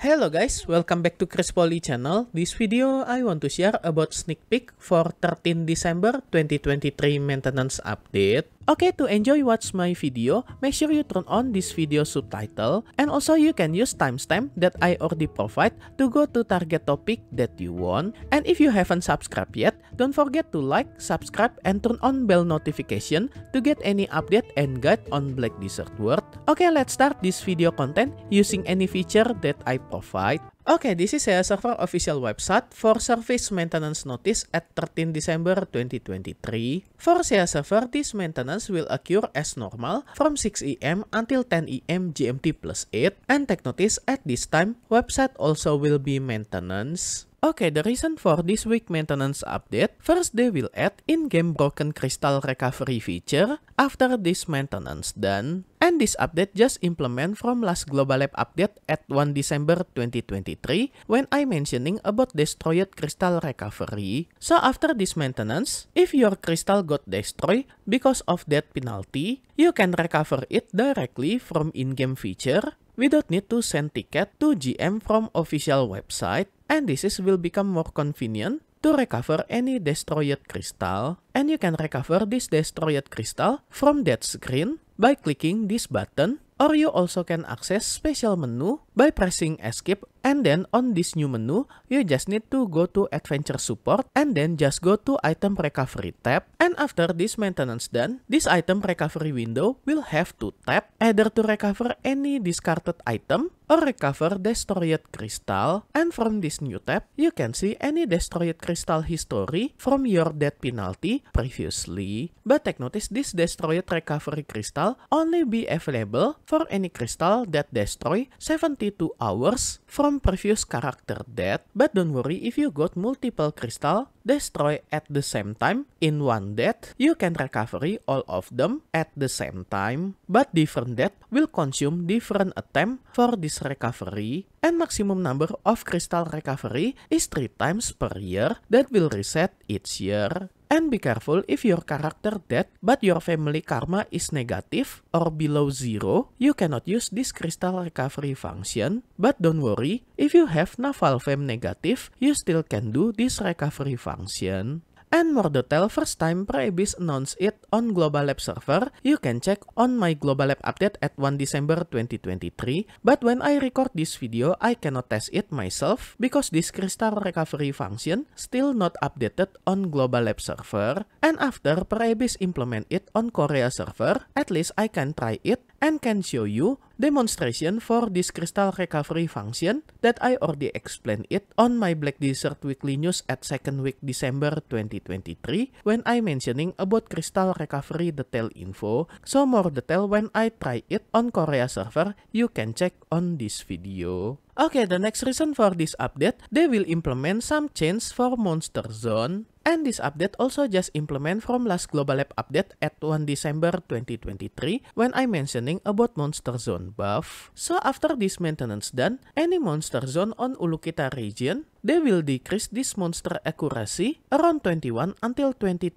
Hello guys, welcome back to Chris Poly channel. This video I want to share about sneak peek for 13 December 2023 maintenance update. Okay, to enjoy watch my video, make sure you turn on this video subtitle and also you can use timestamp that I already provide to go to target topic that you want. And if you haven't subscribed yet, don't forget to like, subscribe, and turn on bell notification to get any update and guide on Black Desert World. Okay, let's start this video content using any feature that I provide. Okay, this is a server official website for service maintenance notice at 13 December 2023. For SEA server, this maintenance will occur as normal from 6 a.m. until 10 a.m. GMT plus 8 and take notice at this time, website also will be maintenance. Okay, the reason for this week maintenance update, first they will add in-game broken crystal recovery feature after this maintenance done. And this update just implement from last Global Lab update at 1 December 2023 when I mentioning about destroyed crystal recovery. So after this maintenance, if your crystal got destroyed because of that penalty, you can recover it directly from in-game feature without need to send ticket to GM from official website and this is will become more convenient to recover any destroyed crystal and you can recover this destroyed crystal from that screen by clicking this button or you also can access special menu by pressing escape and then on this new menu, you just need to go to adventure support and then just go to item recovery tab and after this maintenance done, this item recovery window will have to tap either to recover any discarded item or recover destroyed crystal and from this new tab, you can see any destroyed crystal history from your death penalty previously. But take notice this destroyed recovery crystal only be available for any crystal that destroy 70 Two hours from previous character death, but don't worry if you got multiple crystal destroy at the same time in one death, you can recovery all of them at the same time, but different death will consume different attempt for this recovery, and maximum number of crystal recovery is 3 times per year that will reset each year. And be careful if your character dead but your family karma is negative or below zero, you cannot use this crystal recovery function. But don't worry, if you have naval fame negative, you still can do this recovery function and more detail first time Preibis announced it on Global Lab server. You can check on my Global Lab update at 1 December 2023. But when I record this video, I cannot test it myself because this crystal recovery function still not updated on Global Lab server. And after Preibis implement it on Korea server, at least I can try it and can show you demonstration for this crystal recovery function that I already explained it on my Black Desert Weekly News at second week December 2023 when I mentioning about crystal recovery detail info, so more detail when I try it on Korea server, you can check on this video. Okay, the next reason for this update, they will implement some change for Monster Zone And this update also just implement from last Global Lab update at 1 December 2023 when I mentioning about Monster Zone buff. So after this maintenance done, any Monster Zone on Ulukita region, they will decrease this monster accuracy around 21 until 23%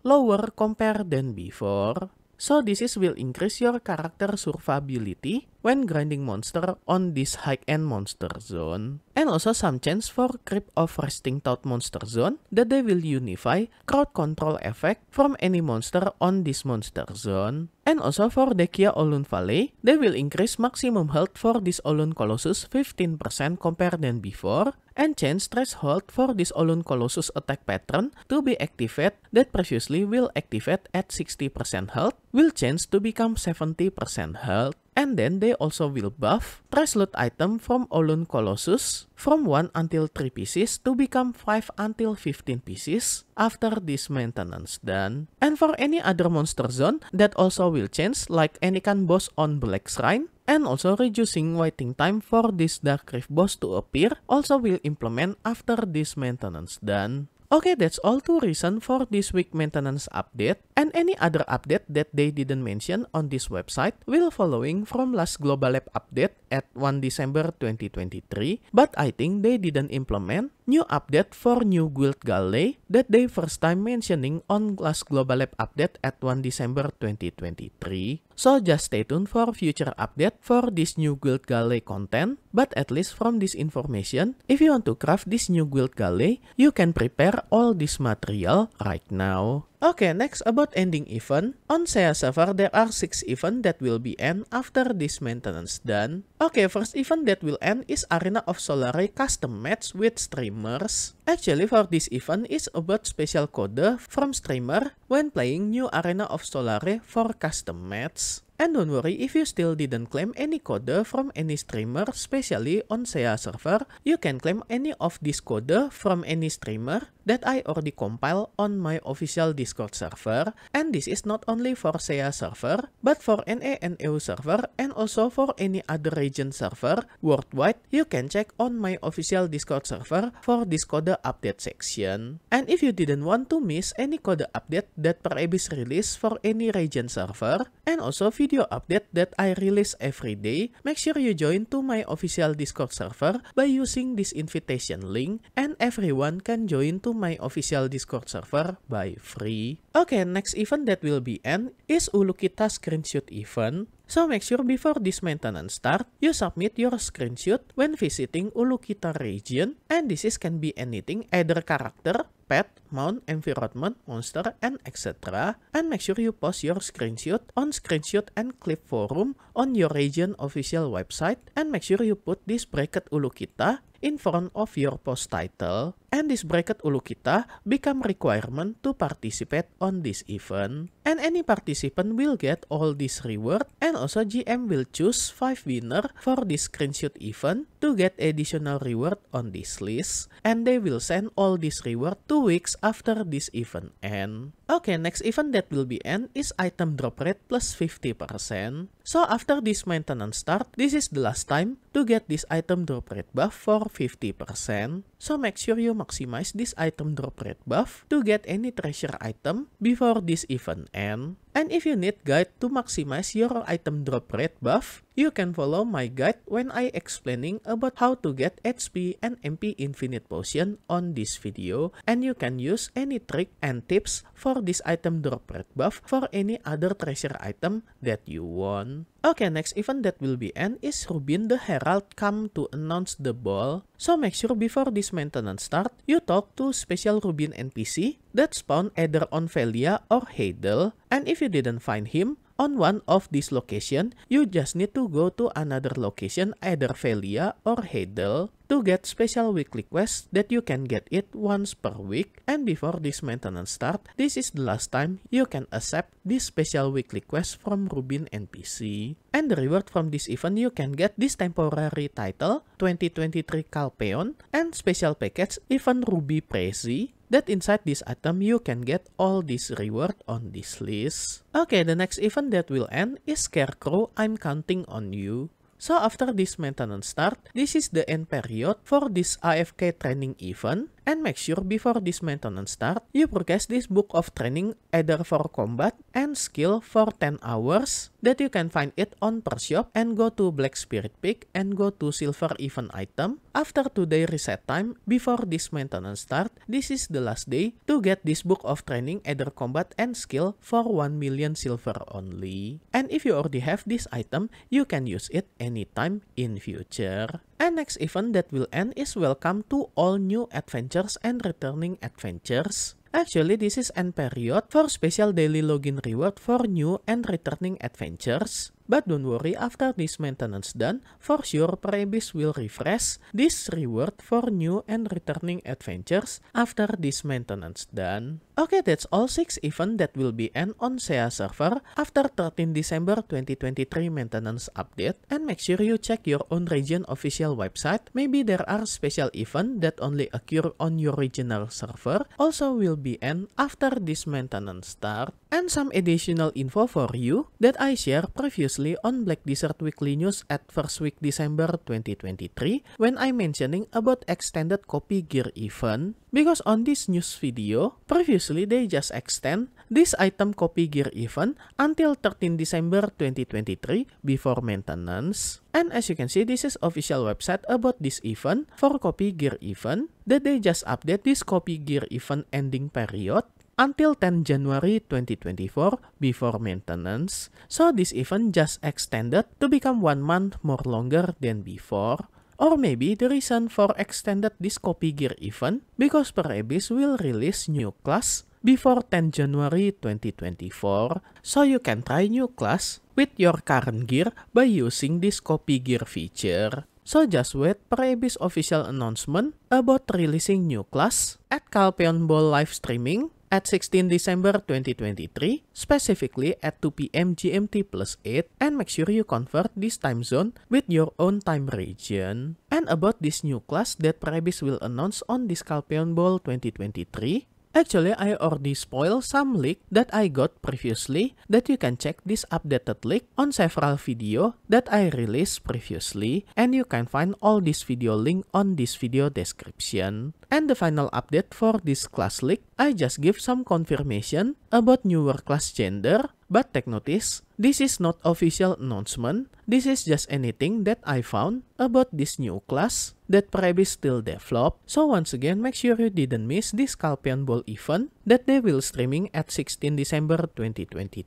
lower compared than before. So this is will increase your character survivability when grinding monster on this high-end monster zone, and also some chance for creep of resting thought monster zone that they will unify crowd control effect from any monster on this monster zone. And also for Dekia Olun Valley, they will increase maximum health for this Olun Colossus 15% compared than before, and change threshold for this Olun Colossus attack pattern to be activated that previously will activate at 60% health, will change to become 70% health. And then they also will buff loot item from Olun Colossus from 1 until 3 pieces to become 5 until 15 pieces after this maintenance done. And for any other monster zone that also will change like any can boss on Black Shrine and also reducing waiting time for this Dark Rift boss to appear also will implement after this maintenance done. Okay, that's all to reason for this week maintenance update and any other update that they didn't mention on this website will following from last Global Lab update at 1 December 2023, but I think they didn't implement new update for new guild galley that they first time mentioning on last Global Lab update at 1 December 2023. So just stay tuned for future update for this new Guild Galley content, but at least from this information, if you want to craft this new Guild Galley, you can prepare all this material right now. Okay, next about ending event. On SEA server, there are six events that will be end after this maintenance done. Okay, first event that will end is Arena of Solari custom match with streamers. Actually, for this event is about special code from streamer when playing new Arena of Solari for custom match. And don't worry if you still didn't claim any code from any streamer, especially on SEA server, you can claim any of this code from any streamer that I already compile on my official Discord server, and this is not only for SEA server, but for NA and EU server, and also for any other region server worldwide, you can check on my official Discord server for this code update section. And if you didn't want to miss any code update that Parabis release for any region server, and also video update that I release every day, make sure you join to my official Discord server by using this invitation link, and everyone can join to to my official Discord server by free. Okay, next event that will be end is Ulukita Screenshot event. So make sure before this maintenance start, you submit your screenshot when visiting Ulukita region and this is can be anything either character, pet, mount, environment, monster, and etc. And make sure you post your screenshot on screenshot and clip forum on your region official website and make sure you put this bracket Ulukita in front of your post title and this bracket ulu kita become requirement to participate on this event and any participant will get all this reward and also GM will choose 5 winner for this screenshot event to get additional reward on this list and they will send all this reward 2 weeks after this event end. Okay, next event that will be end is item drop rate plus 50%. So after this maintenance start, this is the last time to get this item drop rate buff for 50%. So make sure you maximize this item drop rate buff to get any treasure item before this event end. And if you need guide to maximize your item drop rate buff, you can follow my guide when I explaining about how to get HP and MP infinite potion on this video and you can use any trick and tips for this item drop rate buff for any other treasure item that you want. Okay, next event that will be end is Rubin the Herald come to announce the ball. So make sure before this maintenance start, you talk to special Rubin NPC that spawn either on Felia or Heidel, and if you didn't find him, on one of these location, you just need to go to another location either Felia or Heidel to get special weekly quests that you can get it once per week and before this maintenance start, this is the last time you can accept this special weekly quest from Rubin NPC. And the reward from this event you can get this temporary title 2023 Calpeon and special package event Ruby Prezi that inside this item you can get all this reward on this list. Okay, the next event that will end is Scarecrow, I'm counting on you. So after this maintenance start, this is the end period for this AFK training event and make sure before this maintenance start, you purchase this book of training either for combat and skill for 10 hours that you can find it on per shop and go to Black Spirit pick and go to Silver Event Item. After today reset time, before this maintenance start, this is the last day to get this book of training either combat and skill for 1 million silver only. And if you already have this item, you can use it anytime in future. And next event that will end is welcome to all new adventures and returning adventures. Actually, this is end period for special daily login reward for new and returning adventures. But don't worry, after this maintenance done, for sure Prebis will refresh this reward for new and returning adventures after this maintenance done. Okay, that's all 6 events that will be end on SEA server after 13 December 2023 maintenance update and make sure you check your own region official website. Maybe there are special events that only occur on your regional server also will be end after this maintenance start. And some additional info for you that I share previously on Black Desert Weekly News at first week December 2023 when I mentioning about extended copy gear event because on this news video previously Actually, they just extend this item copy gear event until 13 December 2023 before maintenance. And as you can see, this is official website about this event for copy gear event that they just update this copy gear event ending period until 10 January 2024 before maintenance. So this event just extended to become one month more longer than before. Or maybe the reason for extended this copy gear event because Parabis will release new class before 10 January 2024, so you can try new class with your current gear by using this copy gear feature. So just wait Parabis official announcement about releasing new class at Calpeon Ball live streaming at 16 December 2023, specifically at 2 p.m. GMT plus 8, and make sure you convert this time zone with your own time region. And about this new class that Prebis will announce on Discalpion Ball 2023, Actually, I already spoiled some leak that I got previously that you can check this updated leak on several video that I released previously and you can find all this video link on this video description. And the final update for this class leak, I just give some confirmation about newer class gender, but take notice, this is not official announcement This is just anything that I found about this new class that probably still developed. So once again, make sure you didn't miss this Scorpion Ball event that they will streaming at 16 December 2023.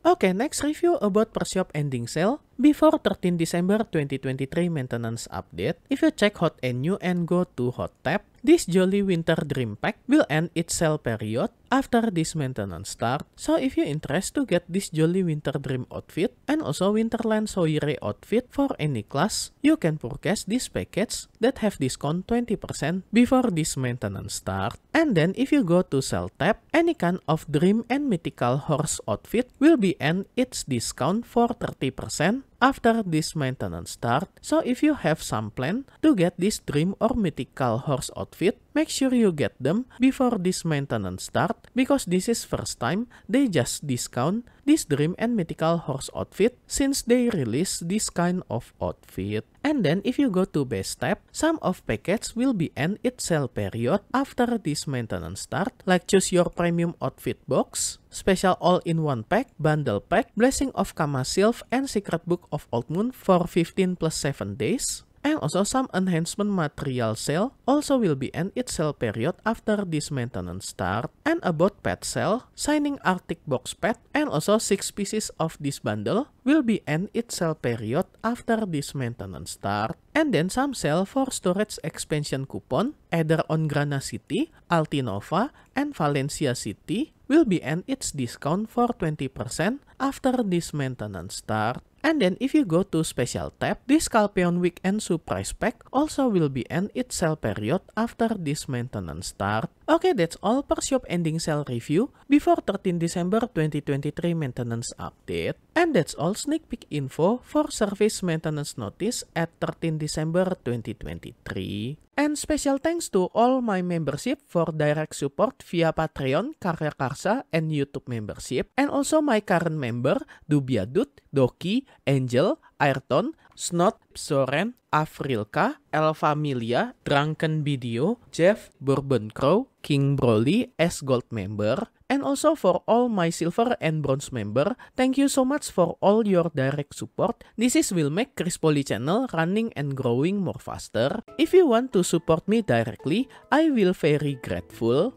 Okay, next review about Persiop ending sale before 13 December 2023 maintenance update. If you check hot and new and go to hot tab, this Jolly Winter Dream Pack will end its sale period after this maintenance start. So if you're interested to get this Jolly Winter Dream outfit and also Winterland Soiree outfit for any class, you can purchase this package that have discount 20% before this maintenance start. And then if you go to sell tab, any kind of Dream and Mythical Horse outfit will be end its discount for 30% after this maintenance start. So if you have some plan to get this Dream or Mythical Horse outfit, Make sure you get them before this maintenance start because this is first time they just discount this Dream and Mythical Horse outfit since they release this kind of outfit. And then if you go to base step, some of packets will be end its sell period after this maintenance start like choose your premium outfit box, special all-in-one pack, bundle pack, Blessing of Kama Sylph and Secret Book of Old Moon for 15 plus 7 days, and also some enhancement material cell also will be end its cell period after this maintenance start, and about pet cell, signing Arctic box pet and also 6 pieces of this bundle will be end its cell period after this maintenance start, and then some sell for storage expansion coupon either on Grana City, Altinova, and Valencia City will be end its discount for 20% after this maintenance start. And then if you go to special tab, this Calpeon Weekend Surprise Pack also will be end its sale period after this maintenance start. Okay, that's all per shop ending sale review before 13 December 2023 maintenance update. And that's all sneak peek info for service maintenance notice at 13 December 2023. And special thanks to all my membership for direct support via Patreon, Karya Karsa, and YouTube membership. And also my current member, Dubia Dut, Doki, Angel, Ayrton, Snot, Soren, Afrilka, Elfamilia, Drunken Video, Jeff Bourbon Crow, King Broly S gold member, and also for all my silver and bronze member, thank you so much for all your direct support. This is will make Chris Poly channel running and growing more faster. If you want to support me directly, I will very grateful.